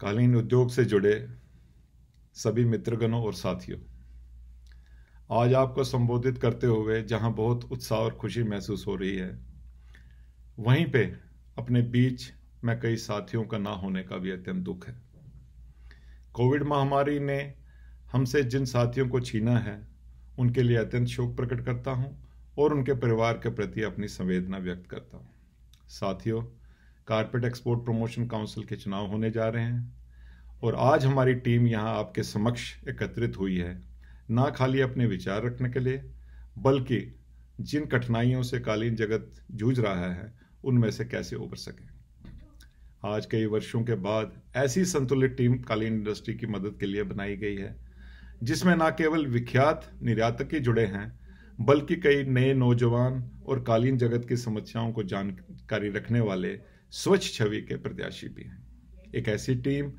कालीन उद्योग से जुड़े सभी मित्रगणों और साथियों आज आपको संबोधित करते हुए जहां बहुत उत्साह और खुशी महसूस हो रही है वहीं पे अपने बीच में कई साथियों का ना होने का भी अत्यंत दुख है कोविड महामारी ने हमसे जिन साथियों को छीना है उनके लिए अत्यंत शोक प्रकट करता हूं और उनके परिवार के प्रति अपनी संवेदना व्यक्त करता हूं साथियों कारपेट एक्सपोर्ट प्रमोशन काउंसिल के चुनाव होने जा रहे हैं और आज हमारी टीम यहाँ आपके समक्ष एकत्रित हुई है ना खाली अपने विचार रखने के लिए बल्कि जिन कठिनाइयों से कालीन जगत जूझ रहा है उनमें से कैसे उबर सके आज कई वर्षों के बाद ऐसी संतुलित टीम कालीन इंडस्ट्री की मदद के लिए बनाई गई है जिसमें न केवल विख्यात निर्यातक ही जुड़े हैं बल्कि कई नए नौजवान और कालीन जगत की समस्याओं को जानकारी रखने वाले स्वच्छ छवि के प्रत्याशी भी हैं एक ऐसी टीम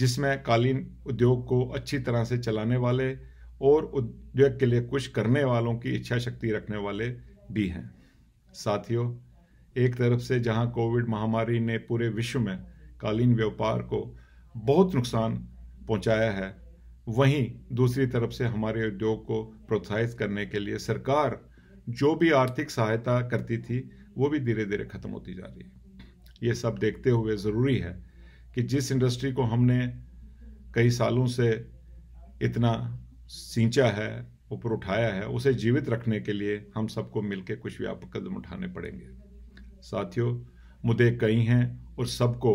जिसमें कालीन उद्योग को अच्छी तरह से चलाने वाले और उद्योग के लिए कुछ करने वालों की इच्छा शक्ति रखने वाले भी हैं साथियों एक तरफ से जहां कोविड महामारी ने पूरे विश्व में कालीन व्यापार को बहुत नुकसान पहुंचाया है वहीं दूसरी तरफ से हमारे उद्योग को प्रोत्साहित करने के लिए सरकार जो भी आर्थिक सहायता करती थी वो भी धीरे धीरे खत्म होती जा रही है ये सब देखते हुए ज़रूरी है कि जिस इंडस्ट्री को हमने कई सालों से इतना सींचा है ऊपर उठाया है उसे जीवित रखने के लिए हम सबको मिलकर कुछ व्यापक कदम उठाने पड़ेंगे साथियों मुद्दे कई हैं और सबको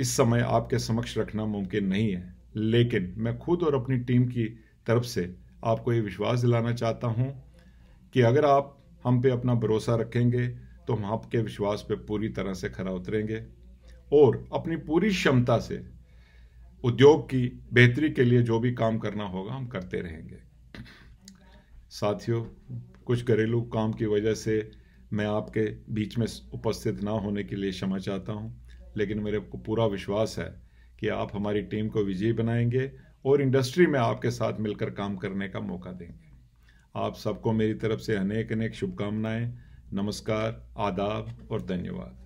इस समय आपके समक्ष रखना मुमकिन नहीं है लेकिन मैं खुद और अपनी टीम की तरफ से आपको ये विश्वास दिलाना चाहता हूँ कि अगर आप हम पे अपना भरोसा रखेंगे तो हम आपके विश्वास पे पूरी तरह से खरा उतरेंगे और अपनी पूरी क्षमता से उद्योग की बेहतरी के लिए जो भी काम करना होगा हम करते रहेंगे साथियों कुछ घरेलू काम की वजह से मैं आपके बीच में उपस्थित ना होने के लिए क्षमा चाहता हूँ लेकिन मेरे को पूरा विश्वास है कि आप हमारी टीम को विजयी बनाएंगे और इंडस्ट्री में आपके साथ मिलकर काम करने का मौका देंगे आप सबको मेरी तरफ से अनेक अनेक शुभकामनाएं नमस्कार आदाब और धन्यवाद